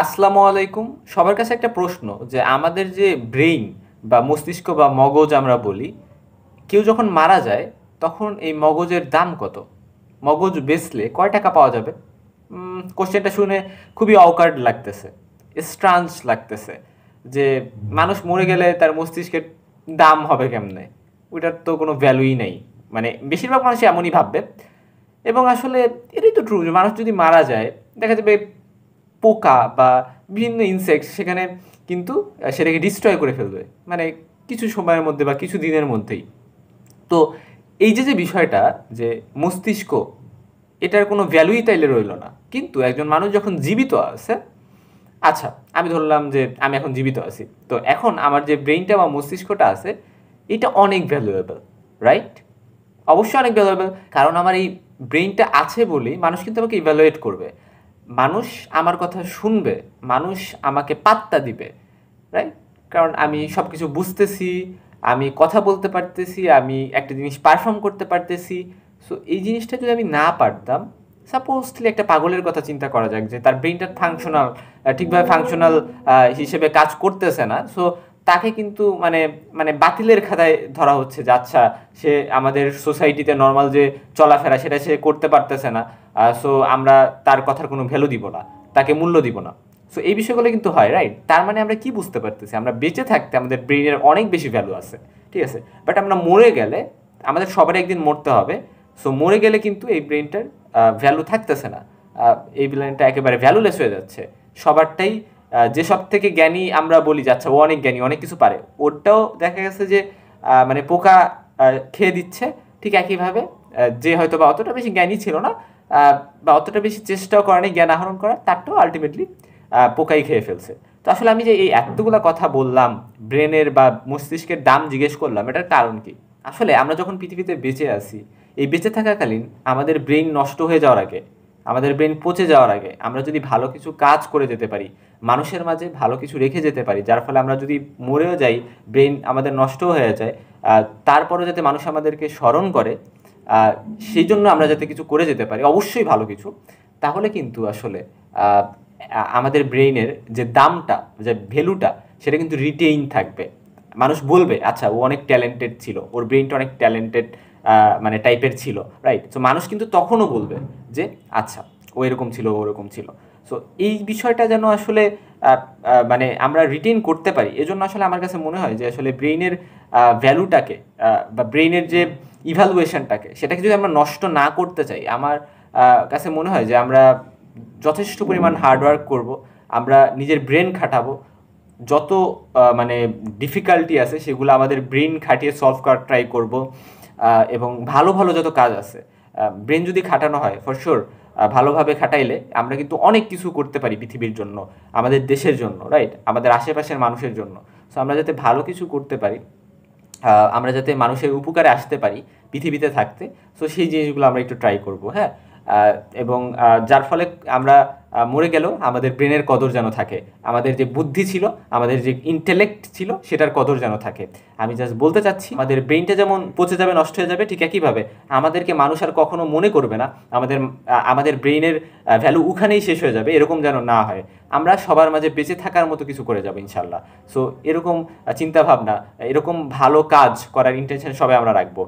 আসসালামু আলাইকুম সবার কাছে একটা প্রশ্ন যে আমাদের যে ব্রেইন বা মস্তিষ্ক বা মগজ আমরা বলি কেউ যখন মারা যায় তখন এই মগজের দাম কত মগজ বেচলে কয় টাকা পাওয়া যাবে কোশ্চেনটা শুনে খুবই অকার্ড লাগতেছে স্ট্রাঞ্চ লাগতেছে যে মানুষ মরে গেলে তার মস্তিষ্কের দাম হবে কেমনে ওইটার তো কোনো ভ্যালুই নেই মানে বেশিরভাগ মানুষ এমনই ভাববে এবং আসলে এটাই তো ট্রু যে মানুষ যদি মারা যায় দেখা যাবে পোকা বা বিভিন্ন ইনসেক্ট সেখানে কিন্তু সেটাকে ডিস্ট্রয় করে ফেলবে মানে কিছু সময়ের মধ্যে বা কিছু দিনের মধ্যেই তো এই যে যে বিষয়টা যে মস্তিষ্ক এটার কোনো ভ্যালুই তাইলে রইল না কিন্তু একজন মানুষ যখন জীবিত আছে আচ্ছা আমি ধরলাম যে আমি এখন জীবিত আছি তো এখন আমার যে ব্রেইনটা বা মস্তিষ্কটা আছে এটা অনেক ভ্যালুয়েবল রাইট অবশ্যই অনেক ভ্যালুয়েবল কারণ আমার এই ব্রেইনটা আছে বলেই মানুষ কিন্তু আমাকে ইভ্যালুয়েট করবে মানুষ আমার কথা শুনবে মানুষ আমাকে পাত্তা দিবে রাইট কারণ আমি সব কিছু বুঝতেছি আমি কথা বলতে পারতেছি আমি একটা জিনিস পারফর্ম করতে পারতেছি সো এই জিনিসটা যদি আমি না পারতাম সাপোজলি একটা পাগলের কথা চিন্তা করা যাক যে তার ব্রেনটা ফাংশনাল ঠিকভাবে ফাংশনাল হিসেবে কাজ করতেছে না সো তাকে কিন্তু মানে মানে বাতিলের খাতায় ধরা হচ্ছে যে আচ্ছা সে আমাদের সোসাইটিতে নর্মাল যে চলাফেরা সেটা সে করতে পারতেছে না সো আমরা তার কথার কোনো ভ্যালু দিব না তাকে মূল্য দিব না সো এই বিষয়গুলো কিন্তু হয় রাইট তার মানে আমরা কি বুঝতে পারতেছি আমরা বেঁচে থাকতে আমাদের ব্রেনের অনেক বেশি ভ্যালু আছে ঠিক আছে বাট আমরা মরে গেলে আমাদের সবারই একদিন মরতে হবে সো মরে গেলে কিন্তু এই ব্রেনটার ভ্যালু থাকতেছে না এই ব্রেনটা একেবারে ভ্যালুলেস হয়ে যাচ্ছে সবারটাই যে সব থেকে জ্ঞানী আমরা বলি যাচ্ছে ও অনেক জ্ঞানী অনেক কিছু পারে ওরটাও দেখা গেছে যে মানে পোকা খেয়ে দিচ্ছে ঠিক একইভাবে যে হয়তো বা অতটা বেশি জ্ঞানী ছিল না বা অতটা বেশি চেষ্টাও করেনি জ্ঞান আহরণ করার তারটাও আলটিমেটলি পোকাই খেয়ে ফেলছে তো আসলে আমি যে এই এতগুলো কথা বললাম ব্রেনের বা মস্তিষ্কের দাম জিজ্ঞেস করলাম এটার কারণ কি আসলে আমরা যখন পৃথিবীতে বেঁচে আছি এই বেঁচে থাকাকালীন আমাদের ব্রেন নষ্ট হয়ে যাওয়ার আগে আমাদের ব্রেন পচে যাওয়ার আগে আমরা যদি ভালো কিছু কাজ করে যেতে পারি মানুষের মাঝে ভালো কিছু রেখে যেতে পারি যার ফলে আমরা যদি মরেও যাই ব্রেন আমাদের নষ্টও হয়ে যায় তারপরেও যাতে মানুষ আমাদেরকে স্মরণ করে সেই জন্য আমরা যাতে কিছু করে যেতে পারি অবশ্যই ভালো কিছু তাহলে কিন্তু আসলে আমাদের ব্রেইনের যে দামটা যে ভ্যালুটা সেটা কিন্তু রিটেইন থাকবে মানুষ বলবে আচ্ছা ও অনেক ট্যালেন্টেড ছিল ওর ব্রেইনটা অনেক ট্যালেন্টেড মানে টাইপের ছিল রাইট সো মানুষ কিন্তু তখনও বলবে যে আচ্ছা ও এরকম ছিল ওরকম ছিল সো এই বিষয়টা যেন আসলে মানে আমরা রিটেন করতে পারি এজন্য আসলে আমার কাছে মনে হয় যে আসলে ব্রেইনের ভ্যালুটাকে বা ব্রেইনের যে ইভ্যালুয়েশনটাকে সেটাকে যদি আমরা নষ্ট না করতে চাই আমার কাছে মনে হয় যে আমরা যথেষ্ট পরিমাণ হার্ডওয়ার্ক করব আমরা নিজের ব্রেন খাটাবো যত মানে ডিফিকাল্টি আছে সেগুলো আমাদের ব্রেন খাটিয়ে সলভ করার ট্রাই করব এবং ভালো ভালো যত কাজ আছে ব্রেন যদি খাটানো হয় ফর শিওর ভালোভাবে খাটাইলে আমরা কিন্তু অনেক কিছু করতে পারি পৃথিবীর জন্য আমাদের দেশের জন্য রাইট আমাদের আশেপাশের মানুষের জন্য সো আমরা যাতে ভালো কিছু করতে পারি আমরা যাতে মানুষের উপকারে আসতে পারি পৃথিবীতে থাকতে সো সেই জিনিসগুলো আমরা একটু ট্রাই করব হ্যাঁ এবং যার ফলে আমরা মরে গেলেও আমাদের ব্রেনের কদর যেন থাকে আমাদের যে বুদ্ধি ছিল আমাদের যে ইন্টেলেক্ট ছিল সেটার কদর যেন থাকে আমি জাস্ট বলতে চাচ্ছি আমাদের ব্রেনটা যেমন পচে যাবে নষ্ট হয়ে যাবে ঠিক একইভাবে আমাদেরকে মানুষ আর কখনো মনে করবে না আমাদের আমাদের ব্রেনের ভ্যালু ওখানেই শেষ হয়ে যাবে এরকম যেন না হয় আমরা সবার মাঝে বেঁচে থাকার মতো কিছু করে যাবো ইনশাল্লাহ সো এরকম চিন্তাভাবনা এরকম ভালো কাজ করার ইন্টেনশন সবাই আমরা রাখবো